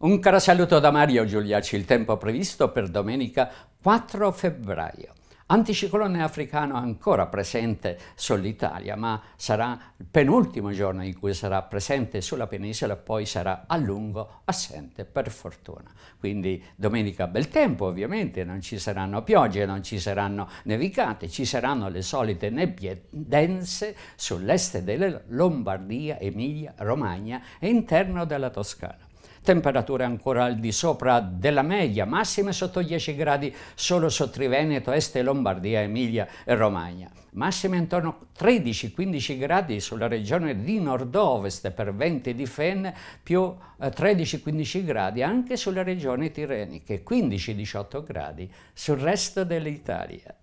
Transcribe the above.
Un caro saluto da Mario Giuliaci, il tempo previsto per domenica 4 febbraio. Anticiclone africano ancora presente sull'Italia, ma sarà il penultimo giorno in cui sarà presente sulla penisola e poi sarà a lungo assente, per fortuna. Quindi domenica bel tempo ovviamente, non ci saranno piogge, non ci saranno nevicate, ci saranno le solite nebbie dense sull'est della Lombardia, Emilia, Romagna e interno della Toscana temperature ancora al di sopra della media, massime sotto 10 gradi solo su Veneto, Est e Lombardia, Emilia e Romagna, massime intorno a 13-15 gradi sulla regione di nord-ovest per venti di Fen, più 13-15 eh, gradi anche sulle regioni tirreniche, 15-18 gradi sul resto dell'Italia.